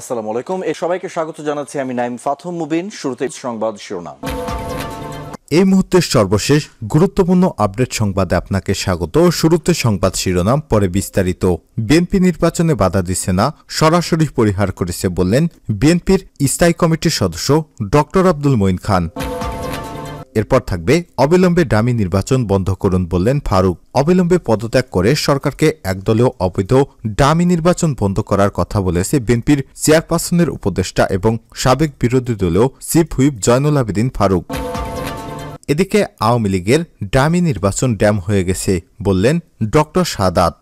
আসসালামু আলাইকুম এ সবাইকে স্বাগত জানাচ্ছি আমি নাইম ফাথম মুবিন শুরুতে সংবাদ শিরোনাম এই মুহূর্তের সর্বশেষ গুরুত্বপূর্ণ আপডেট সংবাদে আপনাকে স্বাগত শুরুতে সংবাদ শিরোনাম পরে বিস্তারিত বিএনপি নির্বাচনে বাধা দিচ্ছে না সরাসরি পরিহার করেছে বললেন বিএনপির স্থায়ী কমিটির সদস্য ডক্টর আব্দুল মঈন খান এরপর থাকবে অবিলম্বে ডামি নির্বাচন বন্ধ করুন বললেন ফারুক অবিলম্বে পদত্যাগ করে সরকারকে একদলীয় অবৈধ ডামি নির্বাচন বন্ধ করার কথা বলেছে বিএনপির চেয়ারপারসনের উপদেষ্টা এবং সাবেক বিরোধী দলীয় চিফ হুইপ জয়নুল আবেদিন ফারুক এদিকে আওয়ামী লীগের ডামি নির্বাচন ড্যাম হয়ে গেছে বললেন ডক্টর সাদাত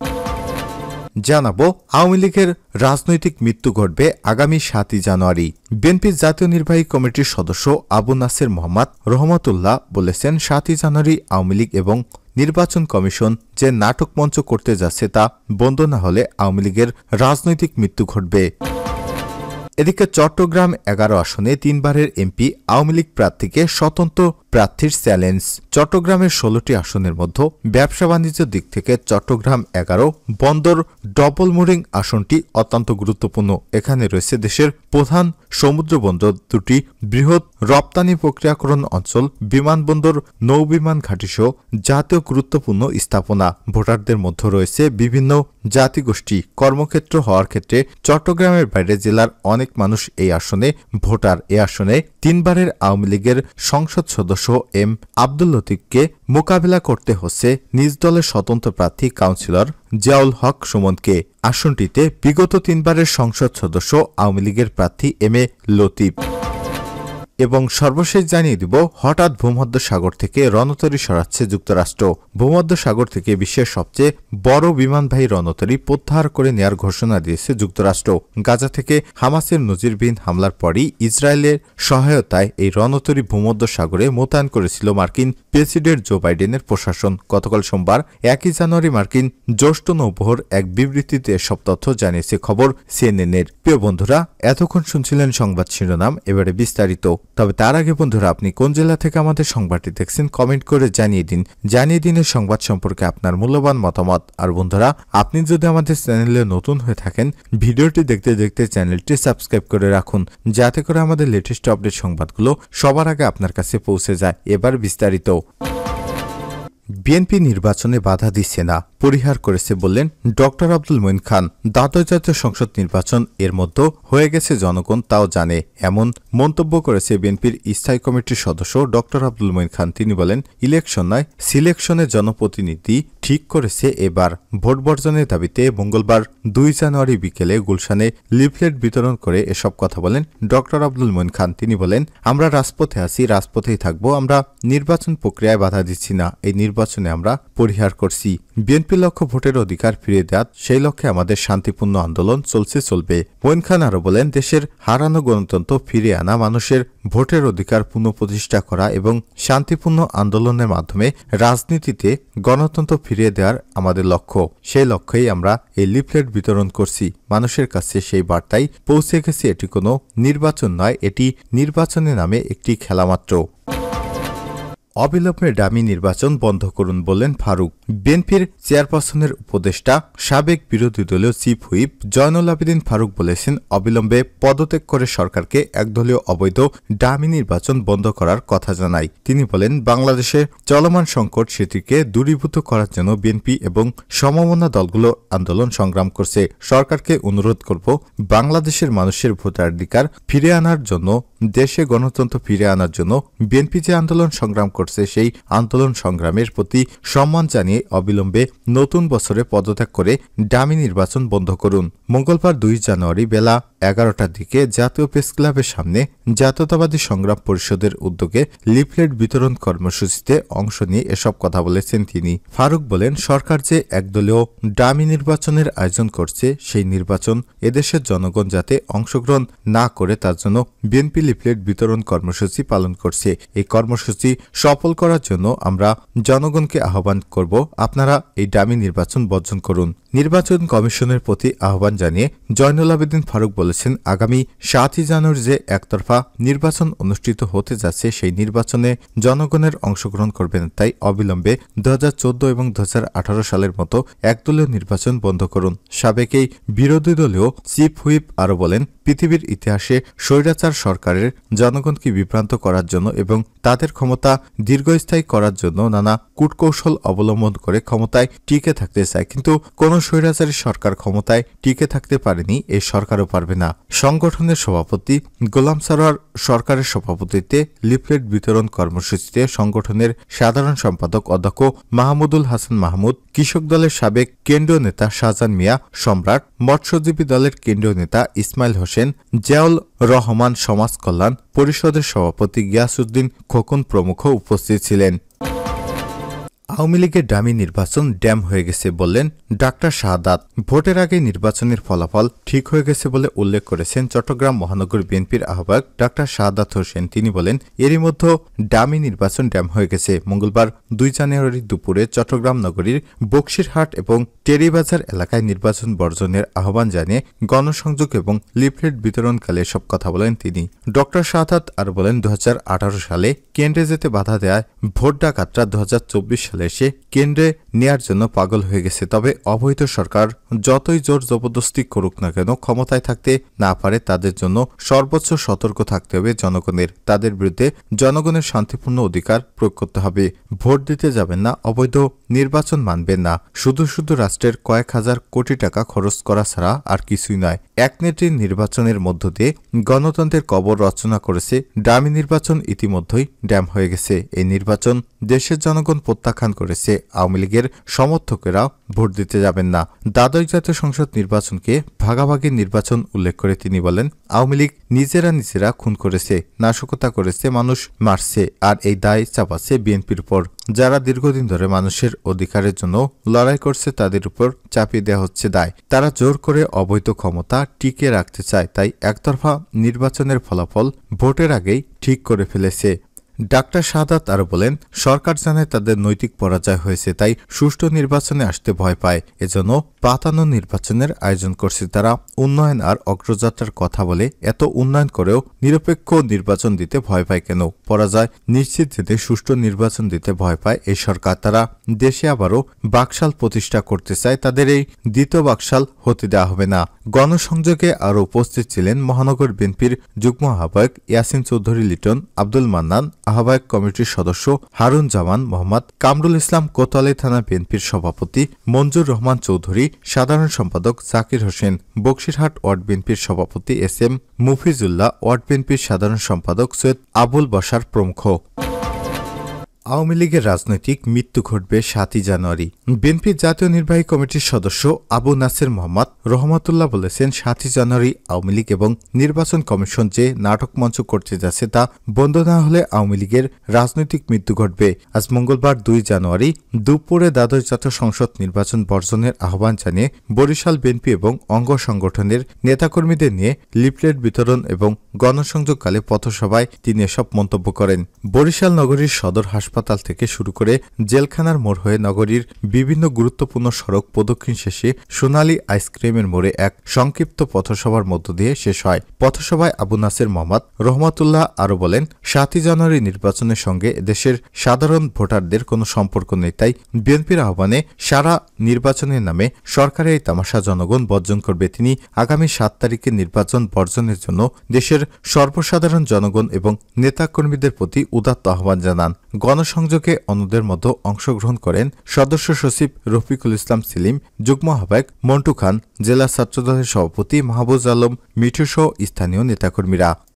জানাবো আওয়ামী লীগের রাজনৈতিক মৃত্যু ঘটবে আগামী সাতই জানুয়ারি বিএনপির জাতীয় নির্বাহী কমিটির সদস্য আবু নাসির মোহাম্মদ রহমতুল্লাহ বলেছেন সাতই জানুয়ারি আওয়ামী লীগ এবং নির্বাচন কমিশন যে নাটক মঞ্চ করতে যাচ্ছে তা বন্ধ না হলে আওয়ামী লীগের রাজনৈতিক মৃত্যু ঘটবে এদিকে চট্টগ্রাম এগারো আসনে তিনবারের এমপি আওয়ামী লীগ প্রার্থীকে স্বতন্ত্র প্রার্থীর চ্যালেঞ্জ চট্টগ্রামের ষোলোটি আসনের মধ্যে ব্যবসা বাণিজ্য দিক থেকে চট্টগ্রাম এগারো বন্দর ডবল মুরিং আসনটি অত্যন্ত গুরুত্বপূর্ণ এখানে রয়েছে দেশের প্রধান সমুদ্র বন্দর দুটি বৃহৎ রপ্তানি প্রক্রিয়াকরণ অঞ্চল বিমানবন্দর নৌবিমান ঘাটিসহ জাতীয় গুরুত্বপূর্ণ স্থাপনা ভোটারদের মধ্যে রয়েছে বিভিন্ন জাতিগোষ্ঠী কর্মক্ষেত্র হওয়ার ক্ষেত্রে চট্টগ্রামের বাইরে জেলার অনেক মানুষ এই আসনে ভোটার এ আসনে তিনবারের আওয়ামী লীগের সংসদ সদস্য সদস্য এম আব্দুল লতিফকে মোকাবিলা করতে হচ্ছে নিজ দলের স্বতন্ত্র প্রার্থী কাউন্সিলর জিয়াউল হক সুমনকে আসনটিতে বিগত তিনবারের সংসদ সদস্য আওয়ামী লীগের প্রার্থী এম এ লতিফ এবং সর্বশেষ জানিয়ে দিব হঠাৎ ভূমধ্য সাগর থেকে রণতরী সরাচ্ছে যুক্তরাষ্ট্র ভূমধ্য সাগর থেকে বিশ্বের সবচেয়ে বড় বিমানবাহী রণতরী প্রত্যাহার করে নেয়ার ঘোষণা দিয়েছে যুক্তরাষ্ট্র গাজা থেকে হামাসের নজিরবিহীন হামলার পরই ইসরায়েলের সহায়তায় এই রণতরী ভূমধ্য সাগরে মোতায়েন করেছিল মার্কিন প্রেসিডেন্ট জো বাইডেনের প্রশাসন গতকাল সোমবার একই জানুয়ারি মার্কিন জ্যৈষ্ঠ নৌবহর এক বিবৃতিতে এসব তথ্য জানিয়েছে খবর সিএনএনের প্রিয় বন্ধুরা এতক্ষণ শুনছিলেন সংবাদ শিরোনাম এবারে বিস্তারিত তবে তার আগে বন্ধুরা আপনি কোন জেলা থেকে আমাদের সংবাদটি দেখছেন কমেন্ট করে জানিয়ে দিন জানিয়ে দিন এই সংবাদ সম্পর্কে আপনার মূল্যবান মতামত আর বন্ধুরা আপনি যদি আমাদের চ্যানেলে নতুন হয়ে থাকেন ভিডিওটি দেখতে দেখতে চ্যানেলটি সাবস্ক্রাইব করে রাখুন যাতে করে আমাদের লেটেস্ট আপডেট সংবাদগুলো সবার আগে আপনার কাছে পৌঁছে যায় এবার বিস্তারিত বিএনপি নির্বাচনে বাধা দিচ্ছে না পরিহার করেছে বললেন ডক্টর আব্দুল মইন খান দ্বাদশ জাতীয় সংসদ নির্বাচন এর মধ্যে হয়ে গেছে জনগণ তাও জানে এমন মন্তব্য করেছে বিএনপির স্থায়ী কমিটির সদস্য ডক্টর আব্দুল মইন খান তিনি বলেন ইলেকশন নয় সিলেকশনে জনপ্রতিনিধি ঠিক করেছে এবার ভোট বর্জনের দাবিতে মঙ্গলবার দুই জানুয়ারি বিকেলে গুলশানে লিফলেট বিতরণ করে এসব কথা বলেন ডক্টর আব্দুল মইন খান তিনি বলেন আমরা রাজপথে আছি রাজপথেই থাকব আমরা নির্বাচন প্রক্রিয়ায় বাধা দিচ্ছি না এই নির্বাচনে আমরা পরিহার করছি বিএনপি লক্ষ্য ভোটের অধিকার ফিরিয়ে দেওয়ার সেই লক্ষ্যে আমাদের শান্তিপূর্ণ আন্দোলন চলছে চলবে মোয়েন খান আরও বলেন দেশের হারানো গণতন্ত্র ফিরিয়ে আনা মানুষের ভোটের অধিকার পুনঃপ্রতিষ্ঠা করা এবং শান্তিপূর্ণ আন্দোলনের মাধ্যমে রাজনীতিতে গণতন্ত্র ফিরিয়ে দেওয়ার আমাদের লক্ষ্য সেই লক্ষ্যেই আমরা এই লিফলেট বিতরণ করছি মানুষের কাছে সেই বার্তাই পৌঁছে গেছে এটি কোনো নির্বাচন নয় এটি নির্বাচনের নামে একটি খেলা মাত্র অবিলম্বে ডামি নির্বাচন বন্ধ করুন বললেন ফারুক বিএনপির চেয়ারপারসনের উপদেষ্টা সাবেক বিরোধী দলীয় চিফ হুইপ জয়নুল আবেদিন ফারুক বলেছেন অবিলম্বে পদত্যাগ করে সরকারকে একদলীয় অবৈধ ডামি নির্বাচন বন্ধ করার কথা জানায় তিনি বলেন বাংলাদেশে চলমান সংকট সেটিকে দূরীভূত করার জন্য বিএনপি এবং সমমনা দলগুলো আন্দোলন সংগ্রাম করছে সরকারকে অনুরোধ করব বাংলাদেশের মানুষের ভোটাধিকার ফিরে আনার জন্য দেশে গণতন্ত্র ফিরে আনার জন্য বিএনপি যে আন্দোলন সংগ্রাম করছে করছে সেই আন্দোলন সংগ্রামের প্রতি সম্মান জানিয়ে অবিলম্বে নতুন বছরে পদত্যাগ করে ডামি নির্বাচন বন্ধ করুন মঙ্গলবার দুই জানুয়ারি বেলা এগারোটার দিকে জাতীয় প্রেস ক্লাবের সামনে জাতীয়তাবাদী সংগ্রাম পরিষদের উদ্যোগে লিফলেট বিতরণ কর্মসূচিতে অংশ নিয়ে এসব কথা বলেছেন তিনি ফারুক বলেন সরকার যে একদলীয় ডামি নির্বাচনের আয়োজন করছে সেই নির্বাচন এদেশের জনগণ যাতে অংশগ্রহণ না করে তার জন্য বিএনপি লিফলেট বিতরণ কর্মসূচি পালন করছে এই কর্মসূচি সফল করার জন্য আমরা জনগণকে আহ্বান করব আপনারা এই ডামি নির্বাচন বর্জন করুন নির্বাচন কমিশনের প্রতি আহ্বান জানিয়ে জয়নুল আবেদিন ফারুক বলেছেন আগামী সাতই জানুয়ারি যে একতরফা নির্বাচন অনুষ্ঠিত হতে যাচ্ছে সেই নির্বাচনে জনগণের অংশগ্রহণ করবেন তাই অবিলম্বে দু এবং দু সালের মতো একদলীয় নির্বাচন বন্ধ করুন সাবেকেই বিরোধী দলীয় চিফ হুইপ আরও বলেন পৃথিবীর ইতিহাসে স্বৈরাচার সরকারের জনগণকে বিভ্রান্ত করার জন্য এবং তাদের ক্ষমতা দীর্ঘস্থায়ী করার জন্য নানা কূটকৌশল অবলম্বন করে ক্ষমতায় টিকে থাকতে চায় কিন্তু কোন কোনো স্বৈরাচারী সরকার ক্ষমতায় টিকে থাকতে পারেনি এ সরকারও পারবে না সংগঠনের সভাপতি গোলাম সারোয়ার সরকারের সভাপতিত্বে লিফলেট বিতরণ কর্মসূচিতে সংগঠনের সাধারণ সম্পাদক অধ্যক্ষ মাহমুদুল হাসান মাহমুদ কৃষক দলের সাবেক কেন্দ্রীয় নেতা শাহজান মিয়া সম্রাট মৎস্যজীবী দলের কেন্দ্রীয় নেতা ইসমাইল হোসেন জিয়াউল রহমান সমাজ কল্যাণ পরিষদের সভাপতি গিয়াসুদ্দিন খোকন প্রমুখ উপস্থিত ছিলেন আওয়ামী লীগের ডামি নির্বাচন ড্যাম হয়ে গেছে বললেন ডাক্তার শাহাদাত ভোটের আগে নির্বাচনের ফলাফল ঠিক হয়ে গেছে বলে উল্লেখ করেছেন চট্টগ্রাম মহানগর বিএনপির আহ্বায়ক ডাক্তার শাহাদাত হোসেন তিনি বলেন এরই মধ্যে ডামি নির্বাচন ড্যাম হয়ে গেছে মঙ্গলবার দুই জানুয়ারি দুপুরে চট্টগ্রাম নগরীর বক্সিরহাট এবং টেরিবাজার এলাকায় নির্বাচন বর্জনের আহ্বান জানিয়ে গণসংযোগ এবং লিফলেট বিতরণকালে সব কথা বলেন তিনি ডক্টর শাহাদাত আর বলেন দু সালে কেন্দ্রে যেতে বাধা দেয় ভোট ডাকাতরা দু সালে এসে কেন্দ্রে নেয়ার জন্য পাগল হয়ে গেছে তবে অবৈধ সরকার যতই জোর জবরদস্তি করুক না কেন ক্ষমতায় থাকতে না পারে তাদের জন্য সর্বোচ্চ সতর্ক থাকতে হবে জনগণের তাদের বিরুদ্ধে জনগণের শান্তিপূর্ণ অধিকার প্রয়োগ করতে হবে ভোট দিতে যাবেন না অবৈধ নির্বাচন মানবেন না শুধু শুধু রাষ্ট্রের কয়েক হাজার কোটি টাকা খরচ করা ছাড়া আর কিছুই নয় এক নেত্রীর নির্বাচনের মধ্য দিয়ে গণতন্ত্রের কবর রচনা করেছে ডামি নির্বাচন ইতিমধ্যেই ড্যাম হয়ে গেছে এই নির্বাচন দেশের জনগণ প্রত্যাখ্যান করেছে আওয়ামী লীগের সমর্থকেরা ভোট দিতে যাবেন না দ্বাদশ জাতীয় সংসদ নির্বাচনকে ভাগাভাগি নির্বাচন উল্লেখ করে তিনি বলেন আওয়ামী লীগ নিজেরা নিজেরা খুন করেছে নাশকতা করেছে মানুষ মারছে আর এই দায় চাপাচ্ছে বিএনপির উপর যারা দীর্ঘদিন ধরে মানুষের অধিকারের জন্য লড়াই করছে তাদের উপর চাপিয়ে দেওয়া হচ্ছে দায় তারা জোর করে অবৈধ ক্ষমতা টিকে রাখতে চায় তাই একতরফা নির্বাচনের ফলাফল ভোটের আগেই ঠিক করে ফেলেছে ডাক্তার সাদাত আরও বলেন সরকার জানে তাদের নৈতিক পরাজয় হয়েছে তাই সুষ্ঠু নির্বাচনে আসতে ভয় পায় এজন্য পাতানো নির্বাচনের আয়োজন করছে তারা উন্নয়ন আর অগ্রযাত্রার কথা বলে এত উন্নয়ন করেও নিরপেক্ষ নির্বাচন দিতে ভয় পায় কেন পরাজয় নিশ্চিত যেতে সুষ্ঠু নির্বাচন দিতে ভয় পায় এই সরকার তারা দেশে আবারও বাকশাল প্রতিষ্ঠা করতে চায় তাদের এই দ্বিতীয় বাকশাল হতে দেওয়া হবে না গণসংযোগে আরও উপস্থিত ছিলেন মহানগর বিএনপির যুগ্ম আহ্বায়ক ইয়াসিন চৌধুরী লিটন আব্দুল মান্নান আহ্বায়ক কমিটির সদস্য হারুন জামান মোহাম্মদ কামরুল ইসলাম কোতালে থানা বিএনপির সভাপতি মঞ্জুর রহমান চৌধুরী সাধারণ সম্পাদক জাকির হোসেন বক্সিরহাট ওয়ার্ড বিএনপির সভাপতি এস এম মুফিজুল্লাহ ওয়ার্ড বিএনপির সাধারণ সম্পাদক সৈয়দ আবুল বসার প্রমুখ আওয়ামী লীগের রাজনৈতিক মৃত্যু ঘটবে সাতই জানুয়ারি বিএনপির জাতীয় নির্বাহী কমিটির সদস্য আবু নাসের মোহাম্মদ রহমতুল্লাহ বলেছেন সাতই জানুয়ারি আওয়ামী লীগ এবং নির্বাচন কমিশন যে নাটক মঞ্চ করতে যাচ্ছে তা বন্ধ না হলে আওয়ামী লীগের রাজনৈতিক মৃত্যু ঘটবে আজ মঙ্গলবার দুই জানুয়ারি দুপুরে দ্বাদশ জাতীয় সংসদ নির্বাচন বর্জনের আহ্বান জানিয়ে বরিশাল বিএনপি এবং অঙ্গ সংগঠনের নেতাকর্মীদের নিয়ে লিফলেট বিতরণ এবং গণসংযোগকালে পথসভায় তিনি এসব মন্তব্য করেন বরিশাল নগরীর সদর হাসপাতাল হাসপাতাল থেকে শুরু করে জেলখানার মোড় হয়ে নগরীর বিভিন্ন গুরুত্বপূর্ণ সড়ক প্রদক্ষিণ শেষে সোনালী আইসক্রিমের মোড়ে এক সংক্ষিপ্ত পথসভার মধ্য দিয়ে শেষ হয় পথসভায় আবু নাসের মোহাম্মদ রহমাতুল্লাহ আরও বলেন সাতই জানুয়ারি নির্বাচনের সঙ্গে দেশের সাধারণ ভোটারদের কোনো সম্পর্ক নেই তাই বিএনপির আহ্বানে সারা নির্বাচনের নামে সরকারের এই তামাশা জনগণ বর্জন করবে তিনি আগামী সাত তারিখে নির্বাচন বর্জনের জন্য দেশের সর্বসাধারণ জনগণ এবং নেতাকর্মীদের প্রতি উদাত্ত আহ্বান জানান গণ গণসংযোগে অন্যদের মতো অংশগ্রহণ করেন সদস্য সচিব রফিকুল ইসলাম সেলিম যুগ্ম আহ্বায়ক মন্টু খান জেলা ছাত্রদলের সভাপতি মাহবুজ আলম মিঠুসহ স্থানীয় নেতাকর্মীরা